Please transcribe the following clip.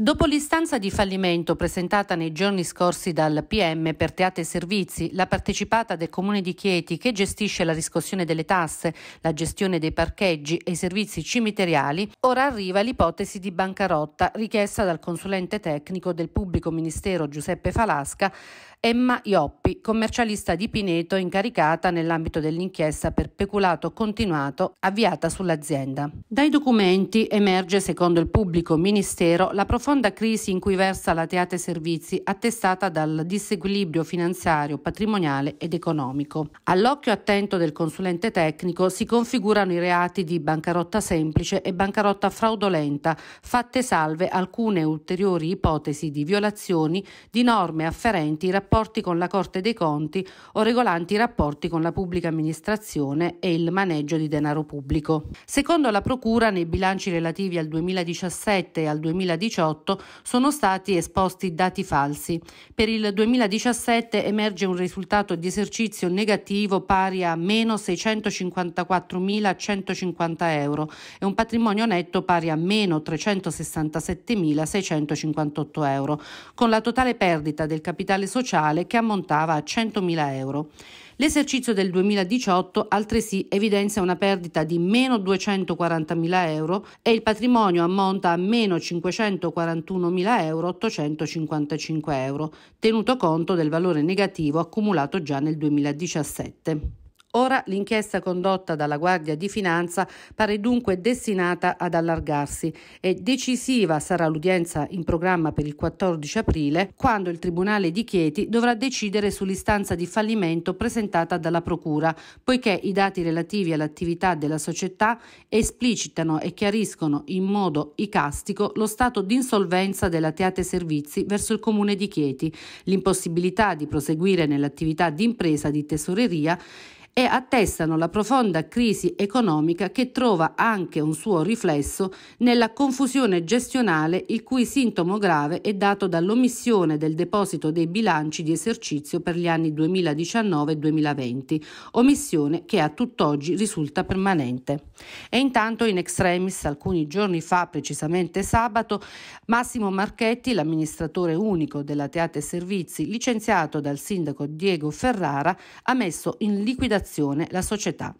Dopo l'istanza di fallimento presentata nei giorni scorsi dal PM per Teate e Servizi, la partecipata del Comune di Chieti che gestisce la riscossione delle tasse, la gestione dei parcheggi e i servizi cimiteriali, ora arriva l'ipotesi di bancarotta richiesta dal consulente tecnico del pubblico ministero Giuseppe Falasca Emma Ioppi, commercialista di Pineto incaricata nell'ambito dell'inchiesta per peculato continuato avviata sull'azienda. Dai documenti emerge, secondo il pubblico ministero, la profonda crisi in cui versa la Teate Servizi attestata dal disequilibrio finanziario, patrimoniale ed economico. All'occhio attento del consulente tecnico si configurano i reati di bancarotta semplice e bancarotta fraudolenta, fatte salve alcune ulteriori ipotesi di violazioni di norme afferenti ai rapporti rapporti con la Corte dei Conti o regolanti i rapporti con la pubblica amministrazione e il maneggio di denaro pubblico. Secondo la Procura, nei bilanci relativi al 2017 e al 2018 sono stati esposti dati falsi. Per il 2017 emerge un risultato di esercizio negativo pari a meno 654.150 euro e un patrimonio netto pari a meno 367.658 euro, con la totale perdita del capitale sociale ufficiale che ammontava a 100.000 euro. L'esercizio del 2018 altresì evidenzia una perdita di meno 240.000 euro e il patrimonio ammonta a meno 541.855 euro, tenuto conto del valore negativo accumulato già nel 2017. Ora l'inchiesta condotta dalla Guardia di Finanza pare dunque destinata ad allargarsi e decisiva sarà l'udienza in programma per il 14 aprile, quando il Tribunale di Chieti dovrà decidere sull'istanza di fallimento presentata dalla Procura, poiché i dati relativi all'attività della società esplicitano e chiariscono in modo icastico lo stato di insolvenza della Teate Servizi verso il Comune di Chieti, l'impossibilità di proseguire nell'attività di impresa di tesoreria e attestano la profonda crisi economica che trova anche un suo riflesso nella confusione gestionale il cui sintomo grave è dato dall'omissione del deposito dei bilanci di esercizio per gli anni 2019 2020, omissione che a tutt'oggi risulta permanente. E intanto in extremis alcuni giorni fa, precisamente sabato, Massimo Marchetti, l'amministratore unico della Teate Servizi, licenziato dal sindaco Diego Ferrara, ha messo in liquidazione relazione la società.